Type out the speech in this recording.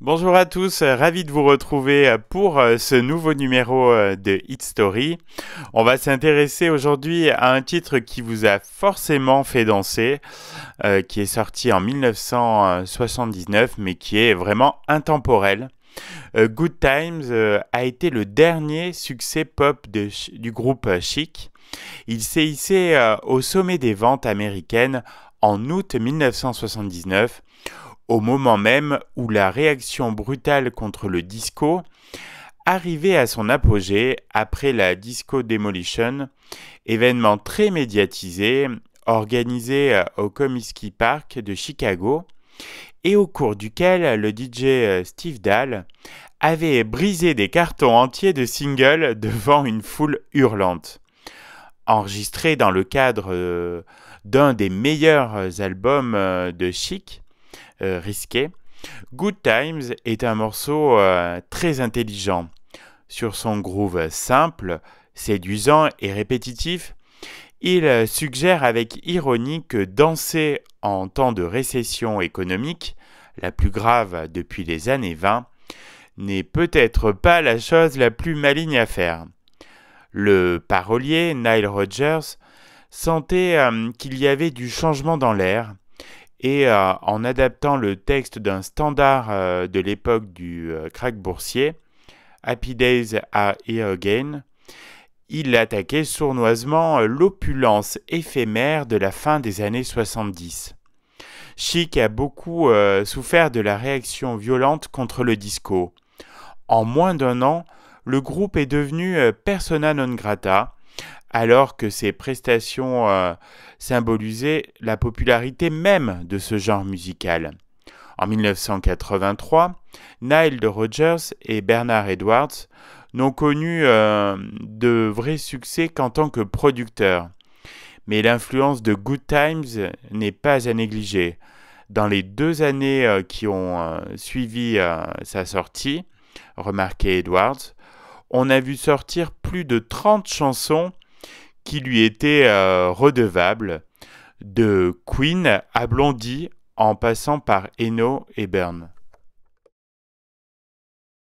Bonjour à tous, euh, ravi de vous retrouver euh, pour euh, ce nouveau numéro de Hit Story. On va s'intéresser aujourd'hui à un titre qui vous a forcément fait danser, qui est sorti en 1979 mais qui est vraiment intemporel. Good Times a été le dernier succès pop du groupe Chic. Il s'est hissé au sommet des ventes américaines en août 1979 au moment même où la réaction brutale contre le disco arrivait à son apogée après la Disco Demolition, événement très médiatisé organisé euh, au Comiskey Park de Chicago et au cours duquel le DJ euh, Steve Dahl avait brisé des cartons entiers de singles devant une foule hurlante. Enregistré dans le cadre euh, d'un des meilleurs albums de Chic, euh, risqué. Good Times est un morceau euh, très intelligent. Sur son groove simple, séduisant et répétitif, il euh, suggère avec ironie que danser en temps de récession économique, la plus grave depuis les années 20, n'est peut-être pas la chose la plus maligne à faire. Le parolier Nile Rogers, sentait qu'il y avait du changement dans l'air, et euh, en adaptant le texte d'un standard euh, de l'époque du euh, crack boursier, Happy Days à Here Again, il attaquait sournoisement l'opulence éphémère de la fin des années 70. Chic a beaucoup souffert de la réaction violente contre le disco. En moins d'un an, le groupe est devenu persona non grata, alors que ces prestations euh, symbolisaient la popularité même de ce genre musical. En 1983, Nile de Rogers et Bernard Edwards n'ont connu euh, de vrai succès qu'en tant que producteurs. Mais l'influence de Good Times n'est pas à négliger. Dans les deux années euh, qui ont suivi sa sortie, remarquait Edwards, on a vu sortir plus de 30 chansons qui lui étaient euh, redevables, de Queen à Blondie en passant par Eno et Byrne.